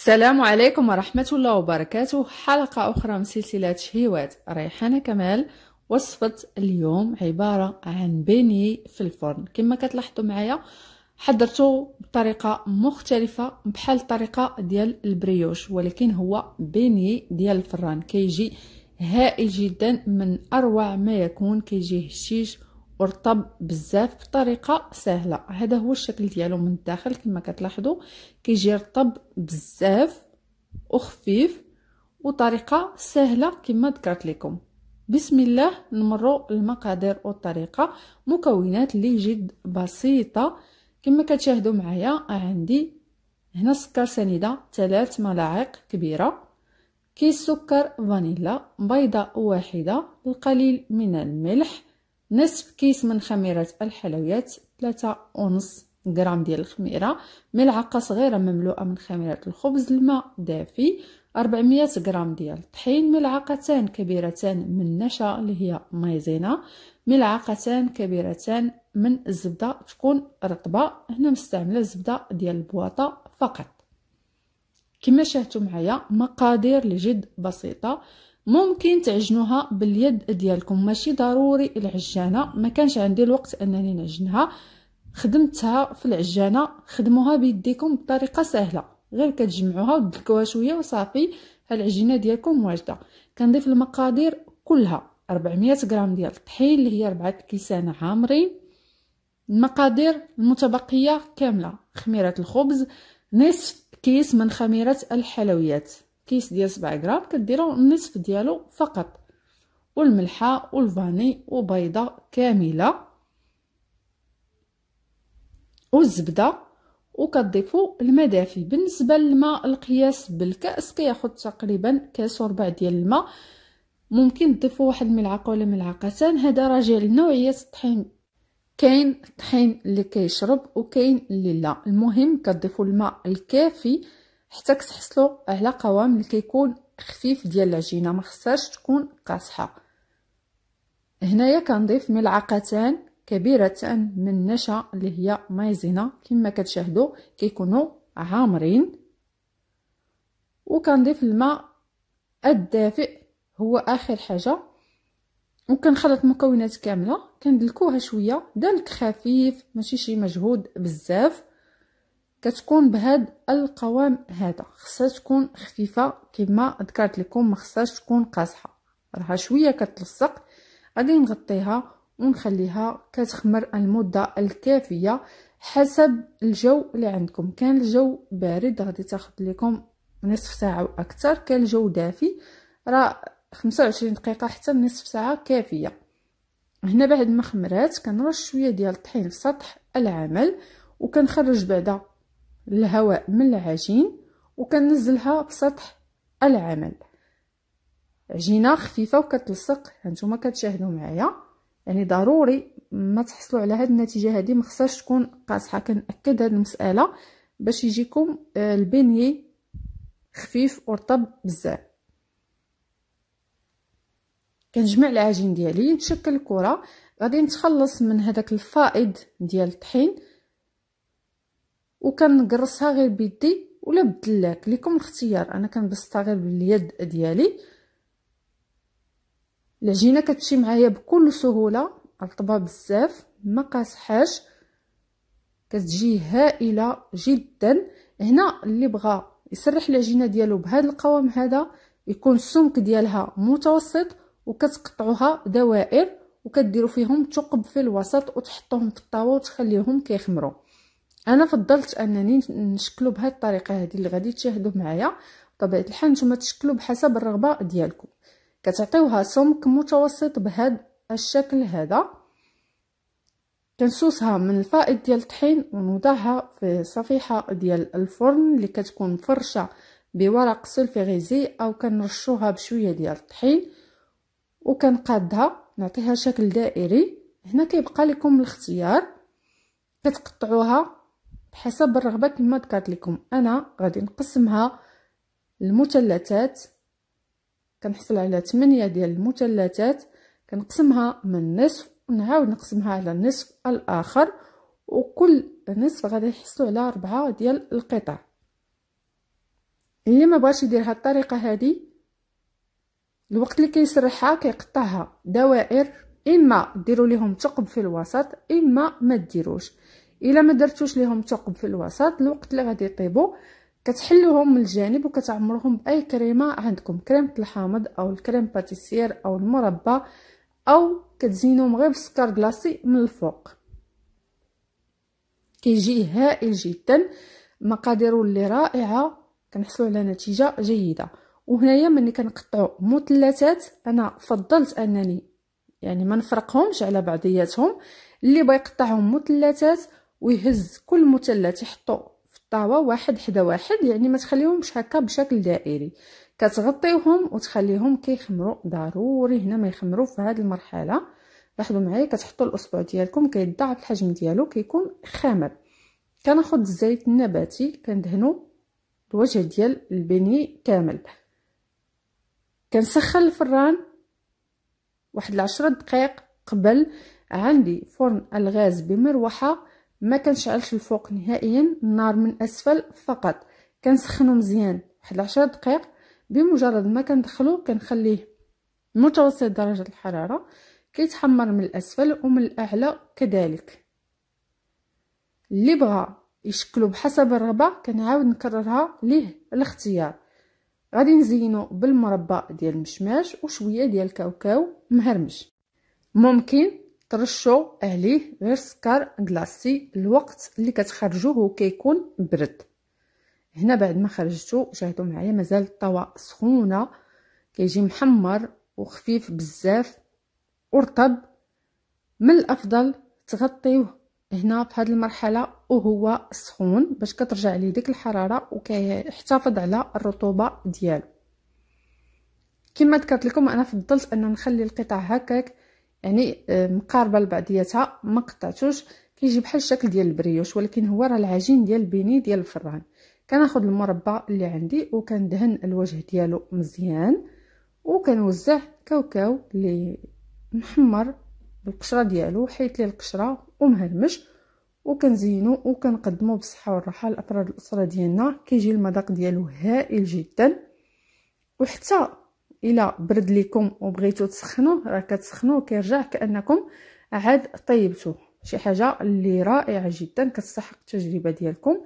السلام عليكم ورحمة الله وبركاته حلقة أخرى من سلسلة شهيوات ريحانة كمال وصفة اليوم عبارة عن بني في الفرن كما كتلاحظوا معايا حضرته بطريقة مختلفة بحال الطريقة ديال البريوش ولكن هو بني ديال الفران كيجي هائل جدا من أروع ما يكون كيجي هشيش ورطب بزاف بطريقه سهله هذا هو الشكل ديالو من الداخل كما كتلاحظوا كيجي رطب بزاف وخفيف وطريقه سهله كما ذكرت لكم بسم الله نمروا المقادير والطريقه مكونات اللي جد بسيطه كما كتشاهدوا معايا عندي هنا سكر سنيده ثلاث ملاعق كبيره كيس سكر فانيلا بيضه واحده القليل من الملح نصف كيس من خميرة الحلويات ثلاثة ونص غرام ديال الخميرة ملعقة صغيرة مملوءة من خميرة الخبز الماء دافي 400 غرام ديال الطحين ملعقتان كبيرتان من النشا اللي هي مايزينا ملعقتان كبيرتان من الزبدة تكون رطبة هنا مستعملة الزبدة ديال البواطة فقط كما شاهدتوا معايا مقادير لجد بسيطة ممكن تعجنوها باليد ديالكم ماشي ضروري العجانه ما كانش عندي الوقت انني نعجنها خدمتها في العجانه خدموها بيديكم بطريقه سهله غير كتجمعوها ودلكوها شويه وصافي العجينه ديالكم واجده كنضيف المقادير كلها 400 غرام ديال الطحين اللي هي 4 كيسان عامرين المقادير المتبقيه كامله خميره الخبز نصف كيس من خميره الحلويات كيس ديال 7 غرام كديروا النصف ديالو فقط والملحه والفاني وبيضه كامله والزبده وكتضيفوا الماء دافي بالنسبه للماء القياس بالكاس كياخذ تقريبا كاس وربع ديال الماء ممكن تضيفوا واحد الملعقه ولا ملعقتان هذا راجع لنوعيه الطحين كاين الطحين اللي كيشرب وكاين اللي لا المهم كتضيفوا الماء الكافي حتى كتحصلوا على قوام اللي كيكون خفيف ديال العجينه ما خصهاش تكون قاصحه هنايا كنضيف ملعقتان كبيرتان من النشا اللي هي مايزينا كما كتشاهدوا كيكونوا عامرين وكنضيف الماء الدافئ هو اخر حاجه وكنخلط المكونات كامله كندلكوها شويه دلك خفيف ماشي شي مجهود بزاف كتكون بهاد القوام هذا خصها تكون خفيفه كما ذكرت لكم ما خصهاش تكون قاصحه راها شويه كتلصق غادي نغطيها ونخليها كتخمر المده الكافيه حسب الجو اللي عندكم كان الجو بارد غادي تاخذ لكم نصف ساعه واكثر كان الجو دافي راه 25 دقيقه حتى نصف ساعه كافيه هنا بعد ما خمرات كنرش شويه ديال الطحين في سطح العمل وكنخرج بعدا الهواء من العجين في بسطح العمل عجينه خفيفه وكتلصق هانتوما كتشاهدوا معايا يعني ضروري ما تحصلوا على هاد النتيجه هادي ما تكون قاصحه كنأكد هاد المساله باش يجيكم آه، البني خفيف ورطب بزاف كنجمع العجين ديالي نشكل الكره غادي نتخلص من هذاك الفائض ديال الطحين وكنقرصها غير بيدي ولا بالدلاك ليكم الاختيار انا كنبسطها غير باليد ديالي العجينه كتمشي معايا بكل سهوله رطبه بزاف ما قاصحاش كتجي هائله جدا هنا اللي بغى يسرح العجينه ديالو بهذا القوام هذا يكون السمك ديالها متوسط وكتقطعوها دوائر وكديروا فيهم ثقب في الوسط وتحطوهم في الطاوه وتخليهم كيخمروا انا فضلت انني نشكلو بهذه الطريقه هذه اللي غادي تشاهدوه معايا بطبيعه الحال نتوما تشكلوا بحسب الرغبه ديالكم كتعطيوها سمك متوسط بهذا الشكل هذا كنسوسها من الفائض ديال الطحين ونوضعها في صفيحه ديال الفرن اللي كتكون مفرشه بورق سلفيغيزي او كنرشوها بشويه ديال الطحين وكنقادها نعطيها شكل دائري هنا كيبقى لكم الاختيار كتقطعوها بحسب الرغبه كما ذكرت لكم انا غادي نقسمها المثلثات كنحصل على 8 ديال المثلثات كنقسمها من نصف ونعاود نقسمها على النصف الاخر وكل نصف غادي نحصلوا على أربعة ديال القطع اللي ما بغاش يدير هاد الطريقه هادي الوقت اللي كيسرحها كيقطعها دوائر اما ديروا ليهم ثقب في الوسط اما ما ديروش الا ما درتوش ليهم ثقب في الوسط الوقت اللي غادي يطيبوا كتحلوهم من الجانب وكتعمروهم باي كريمه عندكم كريمه الحامض او الكريم باتيسير او المربى او كتزينوهم غير بالسكر كلاصي من الفوق كيجي هائل جدا مقادير اللي رائعه كنحصلوا على نتيجه جيده وهنايا ملي كنقطعوا مثلثات انا فضلت انني يعني ما نفرقهمش على بعضياتهم اللي بغى يقطعهم مثلثات ويهز كل مثلث يحطو في الطاوه واحد حدا واحد يعني ما تخليهمش هكا بشكل دائري كتغطيهم وتخليهم كيخمروا ضروري هنا ما يخمروا في هذه المرحله لاحظوا معايا كتحطوا الاصبع ديالكم كيضاعف الحجم ديالو كيكون خامر كناخذ الزيت النباتي كندهنو الوجه ديال البني كامل كنسخن الفران واحد العشرة دقائق قبل عندي فرن الغاز بمروحه ما كنشعلش الفوق نهائيا النار من اسفل فقط كنسخنو مزيان واحد 10 دقائق بمجرد ما كندخلو كنخليه متوسط درجه الحراره كيتحمر من الاسفل ومن الاعلى كذلك اللي بغى يشكلو بحسب الرغبه كنعاود نكررها ليه الاختيار غادي نزينو بالمربى ديال المشماش وشويه ديال الكاوكاو مهرمش ممكن ترشو عليه غير سكر غلاسي الوقت اللي كتخرجوه هو كيكون برد هنا بعد ما خرجتو شاهدوا معايا مازال الطوا سخونه كيجي محمر وخفيف بزاف ورطب من الافضل تغطيوه هنا في هذه المرحله وهو سخون باش كترجع ليه ديك الحراره وكيحتفظ على الرطوبه ديالو كما ذكرت لكم انا فضلت انه نخلي القطع هكاك يعني مقاربه لبعضياتها ما قطعتوش كيجي بحال الشكل ديال البريوش ولكن هو راه العجين ديال البيني ديال الفران كناخذ المربى اللي عندي وكندهن الوجه ديالو مزيان وكنوزع كاوكاو اللي محمر بالقشره ديالو حيت لي القشره ومهرمش وكنزينو وكنقدمو بالصحه والراحه لافراد الاسره ديالنا كيجي المذاق ديالو هائل جدا وحتى الا برد لكم وبغيتو تسخنوه راه كتسخنوه كيرجع كانكم عاد طيبتوه شي حاجه اللي رائعه جدا كتستحق التجربه ديالكم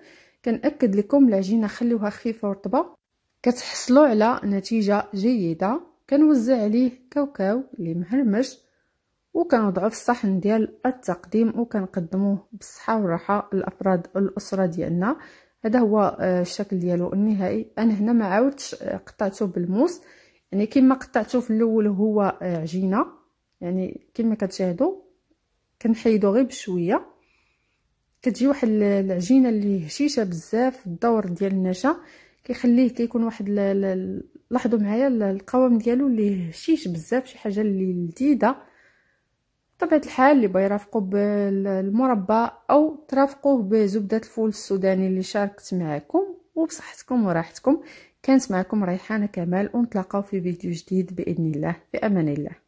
كنأكد لكم العجينه خليوها خفيفه ورطبه كتحصلوا على نتيجه جيده كنوزع عليه كاوكاو اللي مهرمش وكنوضعو في الصحن ديال التقديم وكنقدموه بالصحه والراحه لافراد الاسره ديالنا هذا هو آه، الشكل ديالو النهائي انا هنا ما عاودتش آه، قطعته بالموس يعني كما قطعته في الاول هو آه، عجينه يعني كما كتشاهدوا كنحيدو غير بشويه كتجي واحد العجينه اللي هشيشه بزاف الدور ديال النشا كيخليه كيكون واحد لاحظوا معايا القوام ديالو اللي هشيش بزاف شي حاجه اللي لذيذه بطبيعه الحال اللي بغا يرافقو بالمربى او ترافقوه بزبده الفول السوداني اللي شاركت معكم وبصحتكم وراحتكم كانت معكم ريحانة كمال ونتلاقاو في فيديو جديد بإذن الله في أمان الله